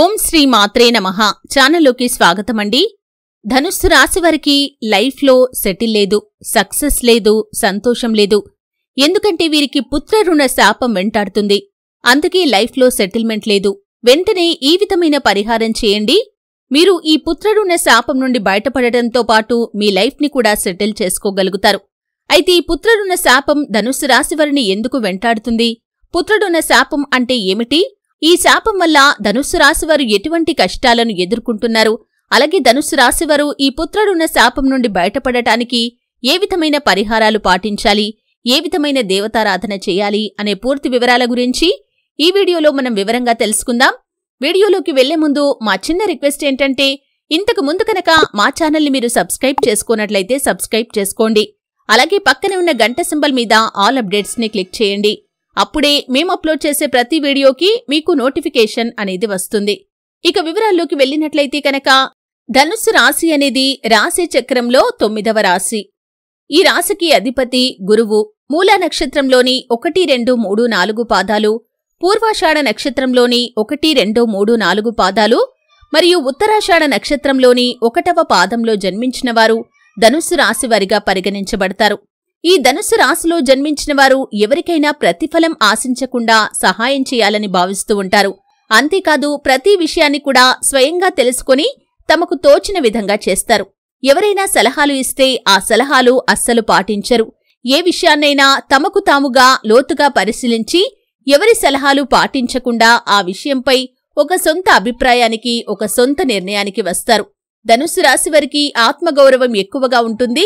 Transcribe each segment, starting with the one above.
ఓం శ్రీ మాత్రే నమ ఛానల్లోకి స్వాగతమండి ధనుస్సు రాశివారికి లైఫ్లో సెటిల్ లేదు సక్సెస్ లేదు సంతోషం లేదు ఎందుకంటే వీరికి పుత్రరుణ శాపం వెంటాడుతుంది అందుకే లైఫ్లో సెటిల్మెంట్ లేదు వెంటనే ఈ విధమైన పరిహారం చేయండి మీరు ఈ పుత్రరుణ శాపం నుండి బయటపడటంతో పాటు మీ లైఫ్ని కూడా సెటిల్ చేసుకోగలుగుతారు అయితే ఈ పుత్రరుణ శాపం ధనుస్సు రాశివారిని ఎందుకు వెంటాడుతుంది పుత్రుడున్న శాపం అంటే ఏమిటి ఈ శాపం వల్ల ధనుస్సు రాశివారు ఎటువంటి కష్టాలను ఎదుర్కొంటున్నారు అలాగే ధనుస్సు రాశివారు ఈ పుత్రుడున్న శాపం నుండి బయటపడటానికి ఏ విధమైన పరిహారాలు పాటించాలి ఏ విధమైన దేవతారాధన చేయాలి అనే పూర్తి వివరాల గురించి ఈ వీడియోలో మనం వివరంగా తెలుసుకుందాం వీడియోలోకి వెళ్లే ముందు మా చిన్న రిక్వెస్ట్ ఏంటంటే ఇంతకు ముందు కనుక మా ఛానల్ని మీరు సబ్స్క్రైబ్ చేసుకున్నట్లయితే సబ్స్క్రైబ్ చేసుకోండి అలాగే పక్కనే ఉన్న గంట సింబల్ మీద ఆల్ అప్డేట్స్ని క్లిక్ చేయండి అప్పుడే మేం అప్లోడ్ చేసే ప్రతి వీడియోకి మీకు నోటిఫికేషన్ అనేది వస్తుంది ఇక వివరాల్లోకి వెళ్ళినట్లయితే కనుక ధనుస్సు రాశి అనేది రాశి చక్రంలో తొమ్మిదవ రాశి ఈ రాశికి అధిపతి గురువు మూలా నక్షత్రంలోని ఒకటి రెండు మూడు నాలుగు పాదాలు పూర్వాషాఢ నక్షత్రంలోని ఒకటి రెండు మూడు నాలుగు పాదాలు మరియు ఉత్తరాషాఢ నక్షత్రంలోని ఒకటవ పాదంలో జన్మించినవారు ధనుస్సు రాశివారిగా పరిగణించబడతారు ఈ ధనుసు రాశిలో జన్మించిన వారు ఎవరికైనా ప్రతిఫలం ఆశించకుండా సహాయం చేయాలని భావిస్తూ ఉంటారు అంతేకాదు ప్రతి విషయాన్ని కూడా స్వయంగా తెలుసుకుని తమకు తోచిన విధంగా చేస్తారు ఎవరైనా సలహాలు ఇస్తే ఆ సలహాలు అస్సలు పాటించరు ఏ విషయాన్నైనా తమకు తాముగా లోతుగా పరిశీలించి ఎవరి సలహాలు పాటించకుండా ఆ విషయంపై ఒక సొంత అభిప్రాయానికి ఒక సొంత నిర్ణయానికి వస్తారు ధనుసు రాశి వారికి ఆత్మగౌరవం ఎక్కువగా ఉంటుంది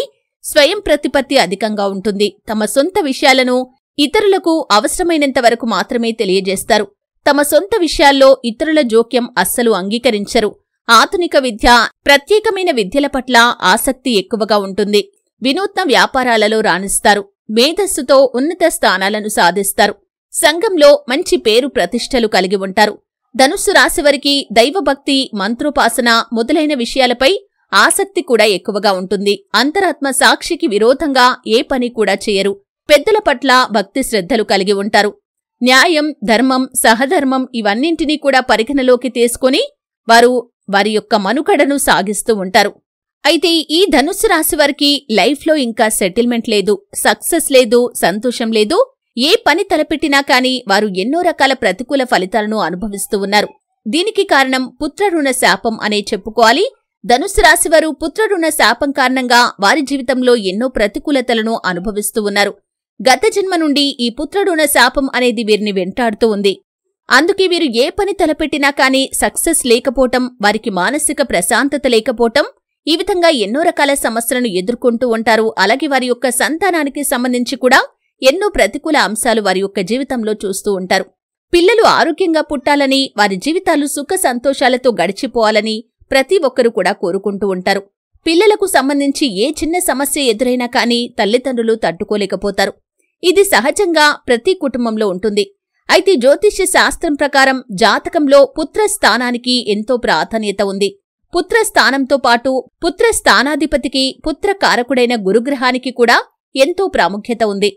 స్వయం ప్రతిపత్తి అధికంగా ఉంటుంది తమ సొంత విషయాలను ఇతరులకు అవసరమైనంత వరకు మాత్రమే తెలియజేస్తారు తమ సొంత విషయాల్లో ఇతరుల జోక్యం అస్సలు అంగీకరించరు ఆధునిక విద్య ప్రత్యేకమైన విద్యల పట్ల ఆసక్తి ఎక్కువగా ఉంటుంది వినూత్న వ్యాపారాలలో రాణిస్తారు మేధస్సుతో ఉన్నత స్థానాలను సాధిస్తారు సంఘంలో మంచి పేరు ప్రతిష్టలు కలిగి ఉంటారు ధనుస్సు రాశివరికి దైవభక్తి మంత్రోపాసన మొదలైన విషయాలపై ఆసక్తి కూడా ఎక్కువగా ఉంటుంది అంతరాత్మ సాక్షికి విరోధంగా ఏ పని కూడా చేయరు పెద్దల పట్ల భక్తి శ్రద్ధలు కలిగి ఉంటారు న్యాయం ధర్మం సహధర్మం ఇవన్నింటినీ కూడా పరిగణలోకి తీసుకుని వారు వారి యొక్క మనుకడను సాగిస్తూ ఉంటారు అయితే ఈ ధనుస్సు రాశి వారికి లైఫ్లో ఇంకా సెటిల్మెంట్ లేదు సక్సెస్ లేదు సంతోషం లేదు ఏ పని తలపెట్టినా కానీ వారు ఎన్నో రకాల ప్రతికూల ఫలితాలను అనుభవిస్తూ ఉన్నారు దీనికి కారణం పుత్రరుణ శాపం అనే చెప్పుకోవాలి ధనుసు వారు పుత్రుడున్న శాపం కారణంగా వారి జీవితంలో ఎన్నో ప్రతికూలతలను అనుభవిస్తూ ఉన్నారు గత జన్మ నుండి ఈ పుత్రుడున్న శాపం అనేది వీరిని వెంటాడుతూ ఉంది అందుకే వీరు ఏ పని తలపెట్టినా కానీ సక్సెస్ లేకపోవటం వారికి మానసిక ప్రశాంతత లేకపోవటం ఈ విధంగా ఎన్నో రకాల సమస్యలను ఎదుర్కొంటూ ఉంటారు అలాగే వారి యొక్క సంతానానికి సంబంధించి కూడా ఎన్నో ప్రతికూల అంశాలు వారి యొక్క జీవితంలో చూస్తూ ఉంటారు పిల్లలు ఆరోగ్యంగా పుట్టాలని వారి జీవితాలు సుఖ సంతోషాలతో గడిచిపోవాలని ప్రతి ఒక్కరూ కూడా కోరుకుంటూ ఉంటారు పిల్లలకు సంబంధించి ఏ చిన్న సమస్య ఎదురైనా కానీ తల్లిదండ్రులు తట్టుకోలేకపోతారు ఇది సహజంగా ప్రతి కుటుంబంలో ఉంటుంది అయితే జ్యోతిష్య శాస్త్రం ప్రకారం జాతకంలో పుత్ర స్థానానికి ఎంతో ప్రాధాన్యత ఉంది పుత్ర స్థానంతో పాటు పుత్ర స్థానాధిపతికి పుత్ర కారకుడైన గురుగ్రహానికి కూడా ఎంతో ప్రాముఖ్యత ఉంది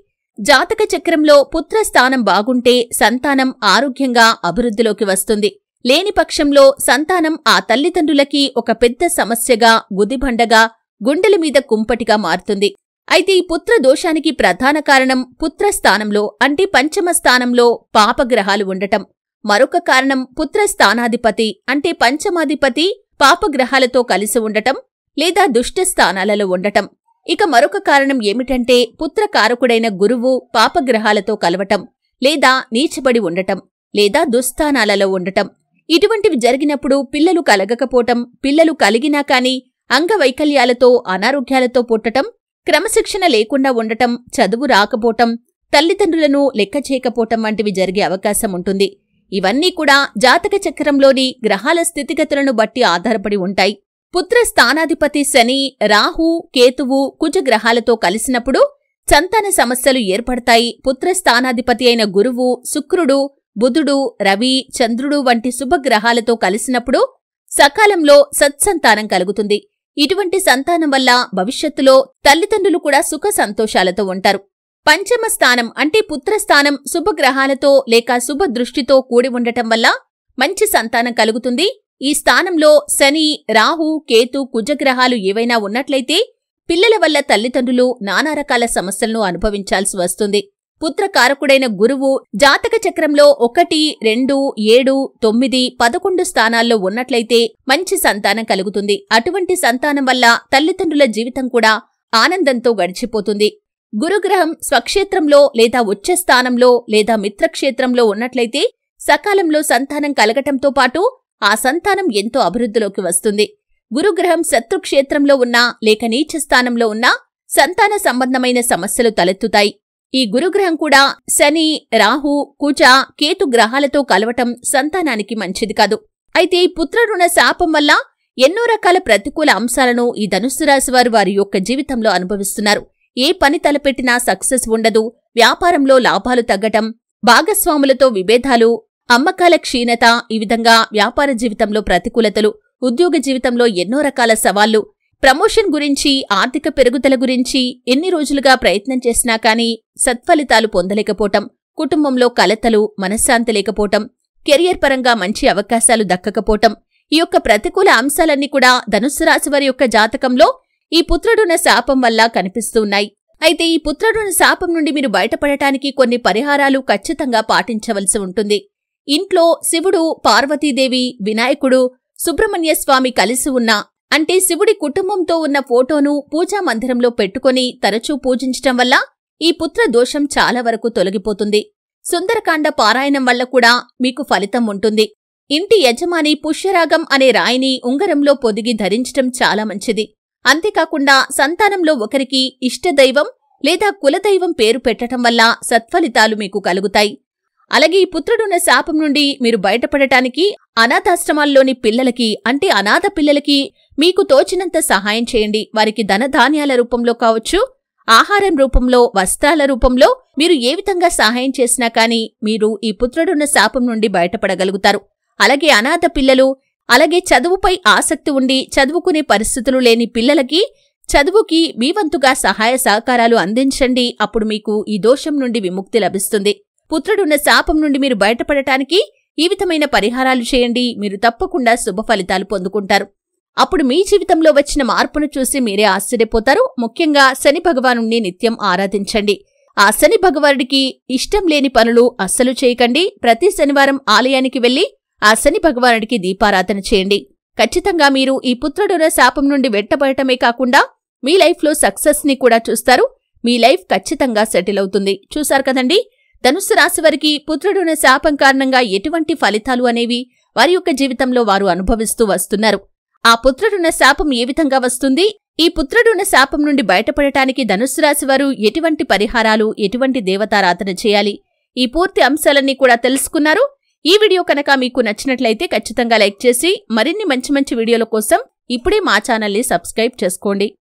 జాతక చక్రంలో పుత్ర స్థానం బాగుంటే సంతానం ఆరోగ్యంగా అభివృద్ధిలోకి వస్తుంది లేని పక్షంలో సంతానం ఆ తల్లిదండ్రులకి ఒక పెద్ద సమస్యగా గుదిబండగా గుండెల మీద కుంపటిగా మారుతుంది అయితే ఈ పుత్ర దోషానికి ప్రధాన కారణం పుత్రస్థానంలో అంటే పంచమ స్థానంలో పాపగ్రహాలు ఉండటం మరొక కారణం పుత్రస్థానాధిపతి అంటే పంచమాధిపతి పాపగ్రహాలతో కలిసి ఉండటం లేదా దుష్ట స్థానాలలో ఉండటం ఇక మరొక కారణం ఏమిటంటే పుత్రకారకుడైన గురువు పాపగ్రహాలతో కలవటం లేదా నీచబడి ఉండటం లేదా దుస్థానాలలో ఉండటం ఇటువంటివి జరిగినప్పుడు పిల్లలు కలగకపోవటం పిల్లలు కలిగినా కానీ అంగవైకల్యాలతో అనారోగ్యాలతో పుట్టటం క్రమశిక్షణ లేకుండా ఉండటం చదువు రాకపోవటం తల్లిదండ్రులను లెక్క చేయకపోవటం వంటివి జరిగే అవకాశం ఉంటుంది ఇవన్నీ కూడా జాతక చక్రంలోని గ్రహాల స్థితిగతులను బట్టి ఆధారపడి ఉంటాయి పుత్ర స్థానాధిపతి శని రాహు కేతువు కుజ గ్రహాలతో కలిసినప్పుడు సంతాన సమస్యలు ఏర్పడతాయి పుత్ర స్థానాధిపతి అయిన గురువు శుక్రుడు బుధుడు రవి చంద్రుడు వంటి శుభగ్రహాలతో కలిసినప్పుడు సకాలంలో సత్సంతానం కలుగుతుంది ఇటువంటి సంతానం వల్ల భవిష్యత్తులో తల్లిదండ్రులు కూడా సుఖ సంతోషాలతో ఉంటారు పంచమ స్థానం అంటే పుత్రస్థానం శుభగ్రహాలతో లేక శుభ దృష్టితో కూడి ఉండటం వల్ల మంచి సంతానం కలుగుతుంది ఈ స్థానంలో శని రాహు కేతు కుజగ్రహాలు ఏవైనా ఉన్నట్లయితే పిల్లల వల్ల తల్లిదండ్రులు నానా రకాల సమస్యలను అనుభవించాల్సి వస్తుంది పుత్రకారకుడైన గురువు జాతక చక్రంలో ఒకటి రెండు ఏడు తొమ్మిది పదకొండు స్థానాల్లో ఉన్నట్లయితే మంచి సంతానం కలుగుతుంది అటువంటి సంతానం వల్ల తల్లిదండ్రుల జీవితం కూడా ఆనందంతో గడిచిపోతుంది గురుగ్రహం స్వక్షేత్రంలో లేదా ఉచ్చ స్థానంలో లేదా మిత్రక్షేత్రంలో ఉన్నట్లయితే సకాలంలో సంతానం కలగటంతో పాటు ఆ సంతానం ఎంతో అభివృద్ధిలోకి వస్తుంది గురుగ్రహం శత్రుక్షేత్రంలో ఉన్నా లేక నీచ స్థానంలో ఉన్నా సంతాన సంబంధమైన సమస్యలు తలెత్తుతాయి ఈ గురుగ్రహం కూడా శని రాహు కుచ కేతు గ్రహాలతో కలవటం సంతానానికి మంచిది కాదు అయితే ఈ పుత్రరుణ శాపం వల్ల ఎన్నో రకాల ప్రతికూల అంశాలను ఈ ధనుస్సు రాశి వారు వారి యొక్క జీవితంలో అనుభవిస్తున్నారు ఏ పని తలపెట్టినా సక్సెస్ ఉండదు వ్యాపారంలో లాభాలు తగ్గటం భాగస్వాములతో విభేదాలు అమ్మకాల క్షీణత ఈ విధంగా వ్యాపార జీవితంలో ప్రతికూలతలు ఉద్యోగ జీవితంలో ఎన్నో రకాల సవాళ్లు ప్రమోషన్ గురించి ఆర్థిక పెరుగుదల గురించి ఎన్ని రోజులుగా ప్రయత్నం చేసినా కానీ సత్ఫలితాలు పొందలేకపోవటం కుటుంబంలో కలతలు మనశ్శాంతి లేకపోవటం కెరియర్ పరంగా మంచి అవకాశాలు దక్కకపోవటం ఈ యొక్క ప్రతికూల అంశాలన్నీ కూడా ధనుస్సు రాశి వారి యొక్క జాతకంలో ఈ పుత్రుడున్న శాపం వల్ల కనిపిస్తున్నాయి అయితే ఈ పుత్రుడున్న శాపం నుండి మీరు బయటపడటానికి కొన్ని పరిహారాలు ఖచ్చితంగా పాటించవలసి ఉంటుంది ఇంట్లో శివుడు పార్వతీదేవి వినాయకుడు సుబ్రహ్మణ్య స్వామి కలిసి ఉన్న అంటే శివుడి కుటుంబంతో ఉన్న ఫోటోను పూజా మందిరంలో పెట్టుకుని తరచూ పూజించటం వల్ల ఈ పుత్ర దోషం చాలా వరకు తొలగిపోతుంది సుందరకాండ పారాయణం వల్ల కూడా మీకు ఫలితం ఉంటుంది ఇంటి యజమాని పుష్యరాగం అనే రాయిని ఉంగరంలో పొదిగి ధరించటం చాలా మంచిది అంతేకాకుండా సంతానంలో ఒకరికి ఇష్టదైవం లేదా కులదైవం పేరు పెట్టటం వల్ల సత్ఫలితాలు మీకు కలుగుతాయి అలాగే ఈ పుత్రుడున్న శాపం నుండి మీరు బయటపడటానికి అనాథాశ్రమాల్లోని పిల్లలకి అంటే అనాథ పిల్లలకి మీకు తోచినంత సహాయం చేయండి వారికి ధనధాన్యాల రూపంలో కావచ్చు ఆహారం రూపంలో వస్త్రాల రూపంలో మీరు ఏ విధంగా సహాయం చేసినా కానీ మీరు ఈ పుత్రుడున్న శాపం నుండి బయటపడగలుగుతారు అలాగే అనాథ పిల్లలు అలాగే చదువుపై ఆసక్తి ఉండి చదువుకునే పరిస్థితులు లేని పిల్లలకి చదువుకి మీ వంతుగా సహాయ సహకారాలు అందించండి అప్పుడు మీకు ఈ దోషం నుండి విముక్తి లభిస్తుంది పుత్రుడున్న శాపం నుండి మీరు బయటపడటానికి ఈ విధమైన పరిహారాలు చేయండి మీరు తప్పకుండా శుభ ఫలితాలు పొందుకుంటారు అప్పుడు మీ జీవితంలో వచ్చిన మార్పును చూసి మీరే ఆశ్చర్యపోతారు ముఖ్యంగా శని భగవాను నిత్యం ఆరాధించండి ఆ శని భగవానుడికి ఇష్టం లేని పనులు అస్సలు చేయకండి ప్రతి శనివారం ఆలయానికి వెళ్లి ఆ శని భగవానుడికి దీపారాధన చేయండి ఖచ్చితంగా మీరు ఈ పుత్రుడున శాపం నుండి వెట్టబడటమే కాకుండా మీ లైఫ్లో సక్సెస్ని కూడా చూస్తారు మీ లైఫ్ ఖచ్చితంగా సెటిల్ అవుతుంది చూశారు కదండి ధనుస్సు రాశి వారికి పుత్రుడున శాపం కారణంగా ఎటువంటి ఫలితాలు అనేవి వారి యొక్క జీవితంలో వారు అనుభవిస్తూ వస్తున్నారు ఆ పుత్రుడున్న శాపం ఏ విధంగా వస్తుంది ఈ పుత్రుడున్న శాపం నుండి బయటపడటానికి ధనుస్సు వారు ఎటువంటి పరిహారాలు ఎటువంటి దేవతారాధన చేయాలి ఈ పూర్తి అంశాలన్నీ కూడా తెలుసుకున్నారు ఈ వీడియో కనుక మీకు నచ్చినట్లయితే ఖచ్చితంగా లైక్ చేసి మరిన్ని మంచి మంచి వీడియోల కోసం ఇప్పుడే మా ఛానల్ని సబ్స్క్రైబ్ చేసుకోండి